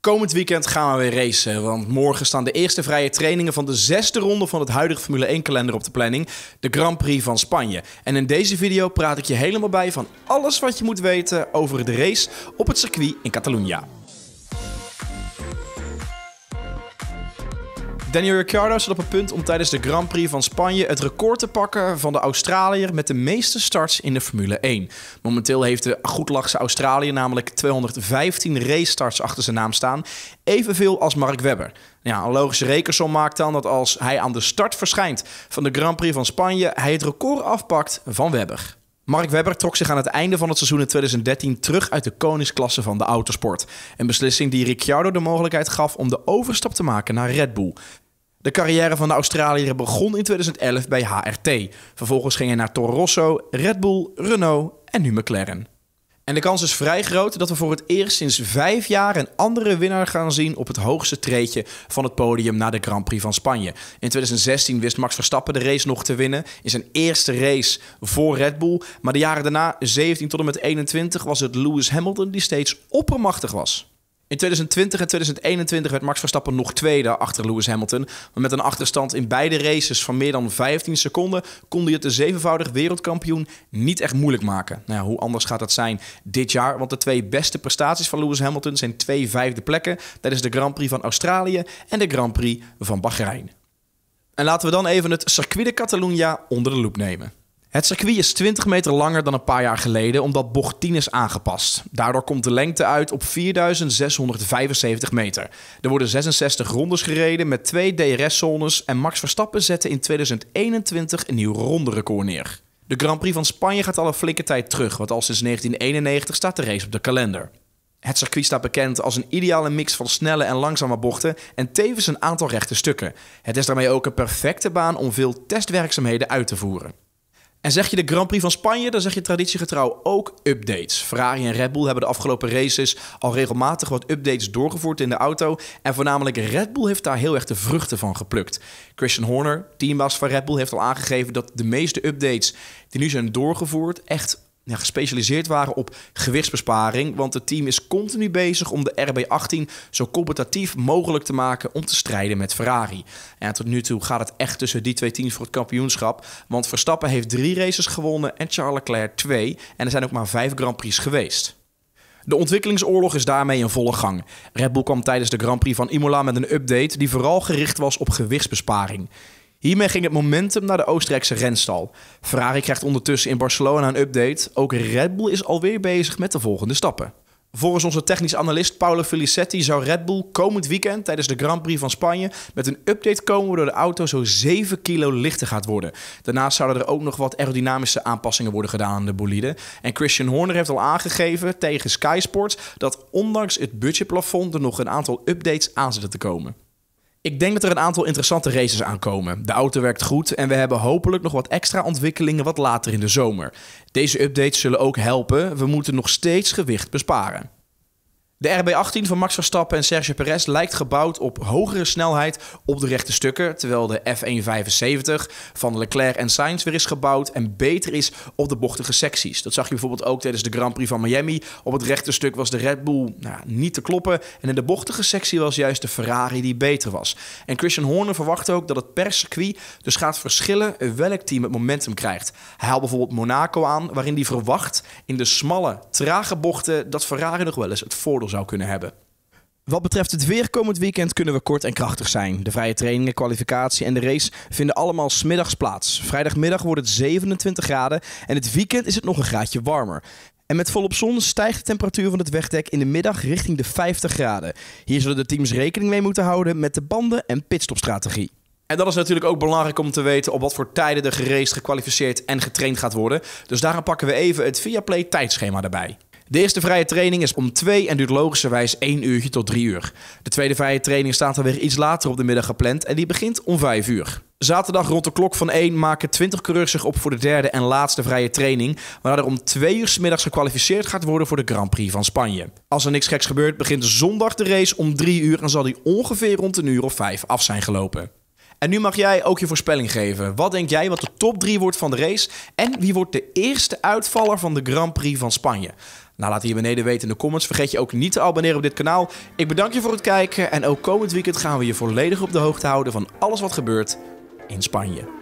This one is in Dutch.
Komend weekend gaan we weer racen, want morgen staan de eerste vrije trainingen van de zesde ronde van het huidige Formule 1 kalender op de planning, de Grand Prix van Spanje. En in deze video praat ik je helemaal bij van alles wat je moet weten over de race op het circuit in Catalonië. Daniel Ricciardo staat op een punt om tijdens de Grand Prix van Spanje het record te pakken van de Australiër met de meeste starts in de Formule 1. Momenteel heeft de goedlachse Australiër namelijk 215 race starts achter zijn naam staan, evenveel als Mark Webber. Ja, een logische rekensom maakt dan dat als hij aan de start verschijnt van de Grand Prix van Spanje, hij het record afpakt van Webber. Mark Webber trok zich aan het einde van het seizoen in 2013 terug uit de koningsklasse van de autosport. Een beslissing die Ricciardo de mogelijkheid gaf om de overstap te maken naar Red Bull. De carrière van de Australiër begon in 2011 bij HRT. Vervolgens ging hij naar Toro Rosso, Red Bull, Renault en nu McLaren. En de kans is vrij groot dat we voor het eerst sinds vijf jaar een andere winnaar gaan zien op het hoogste treetje van het podium na de Grand Prix van Spanje. In 2016 wist Max Verstappen de race nog te winnen in zijn eerste race voor Red Bull. Maar de jaren daarna, 17 tot en met 21, was het Lewis Hamilton die steeds oppermachtig was. In 2020 en 2021 werd Max Verstappen nog tweede achter Lewis Hamilton. Maar met een achterstand in beide races van meer dan 15 seconden kon je het de zevenvoudig wereldkampioen niet echt moeilijk maken. Nou ja, hoe anders gaat dat zijn dit jaar? Want de twee beste prestaties van Lewis Hamilton zijn twee vijfde plekken tijdens de Grand Prix van Australië en de Grand Prix van Bahrein. En laten we dan even het circuit de Catalunya onder de loep nemen. Het circuit is 20 meter langer dan een paar jaar geleden omdat bocht 10 is aangepast. Daardoor komt de lengte uit op 4675 meter. Er worden 66 rondes gereden met twee DRS-zones en Max Verstappen zette in 2021 een nieuw ronderecord neer. De Grand Prix van Spanje gaat al een flinke tijd terug, want al sinds 1991 staat de race op de kalender. Het circuit staat bekend als een ideale mix van snelle en langzame bochten en tevens een aantal rechte stukken. Het is daarmee ook een perfecte baan om veel testwerkzaamheden uit te voeren. En zeg je de Grand Prix van Spanje, dan zeg je traditiegetrouw ook updates. Ferrari en Red Bull hebben de afgelopen races al regelmatig wat updates doorgevoerd in de auto. En voornamelijk Red Bull heeft daar heel erg de vruchten van geplukt. Christian Horner, teambaas van Red Bull, heeft al aangegeven dat de meeste updates die nu zijn doorgevoerd echt gespecialiseerd waren op gewichtsbesparing. Want het team is continu bezig om de RB18 zo competitief mogelijk te maken om te strijden met Ferrari. En tot nu toe gaat het echt tussen die twee teams voor het kampioenschap. Want Verstappen heeft drie races gewonnen en Charles Leclerc twee. En er zijn ook maar vijf Grand Prix geweest. De ontwikkelingsoorlog is daarmee in volle gang. Red Bull kwam tijdens de Grand Prix van Imola met een update die vooral gericht was op gewichtsbesparing. Hiermee ging het momentum naar de Oostenrijkse renstal. Ferrari krijgt ondertussen in Barcelona een update. Ook Red Bull is alweer bezig met de volgende stappen. Volgens onze technisch analist Paolo Felicetti zou Red Bull komend weekend tijdens de Grand Prix van Spanje met een update komen waardoor de auto zo 7 kilo lichter gaat worden. Daarnaast zouden er ook nog wat aerodynamische aanpassingen worden gedaan aan de bolide. En Christian Horner heeft al aangegeven tegen Sky Sports dat ondanks het budgetplafond er nog een aantal updates aan zitten te komen. Ik denk dat er een aantal interessante races aankomen. De auto werkt goed en we hebben hopelijk nog wat extra ontwikkelingen wat later in de zomer. Deze updates zullen ook helpen. We moeten nog steeds gewicht besparen. De RB18 van Max Verstappen en Sergio Perez lijkt gebouwd op hogere snelheid op de rechte stukken, terwijl de F175 van Leclerc en Sainz weer is gebouwd en beter is op de bochtige secties. Dat zag je bijvoorbeeld ook tijdens de Grand Prix van Miami. Op het rechte stuk was de Red Bull nou, niet te kloppen en in de bochtige sectie was juist de Ferrari die beter was. En Christian Horner verwacht ook dat het per circuit dus gaat verschillen welk team het momentum krijgt. Hij haalt bijvoorbeeld Monaco aan, waarin hij verwacht in de smalle, trage bochten dat Ferrari nog wel eens het voordeel zou kunnen hebben. Wat betreft het weer komend weekend kunnen we kort en krachtig zijn. De vrije trainingen, kwalificatie en de race vinden allemaal smiddags plaats. Vrijdagmiddag wordt het 27 graden en het weekend is het nog een graadje warmer. En met volop zon stijgt de temperatuur van het wegdek in de middag richting de 50 graden. Hier zullen de teams rekening mee moeten houden met de banden- en pitstopstrategie. En dat is natuurlijk ook belangrijk om te weten op wat voor tijden er gereced, gekwalificeerd en getraind gaat worden. Dus daarom pakken we even het play tijdschema erbij. De eerste vrije training is om 2 en duurt logischerwijs 1 uurtje tot 3 uur. De tweede vrije training staat alweer iets later op de middag gepland en die begint om 5 uur. Zaterdag rond de klok van 1 maken 20 coureurs zich op voor de derde en laatste vrije training, waarna er om 2 uur s middags gekwalificeerd gaat worden voor de Grand Prix van Spanje. Als er niks geks gebeurt, begint zondag de race om 3 uur en zal die ongeveer rond een uur of 5 af zijn gelopen. En nu mag jij ook je voorspelling geven. Wat denk jij wat de top 3 wordt van de race? En wie wordt de eerste uitvaller van de Grand Prix van Spanje? Nou, laat hier beneden weten in de comments. Vergeet je ook niet te abonneren op dit kanaal. Ik bedank je voor het kijken. En ook komend weekend gaan we je volledig op de hoogte houden van alles wat gebeurt in Spanje.